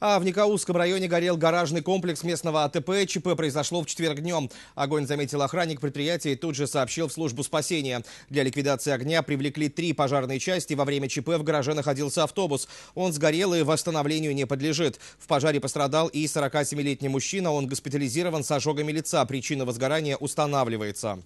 А в Никоузском районе горел гаражный комплекс местного АТП. ЧП произошло в четверг днем. Огонь заметил охранник предприятия и тут же сообщил в службу спасения. Для ликвидации огня привлекли три пожарные части. Во время ЧП в гараже находился автобус. Он сгорел и восстановлению не подлежит. В пожаре пострадал и 47-летний мужчина. Он госпитализирован с ожогами лица. Причина возгорания устанавливается.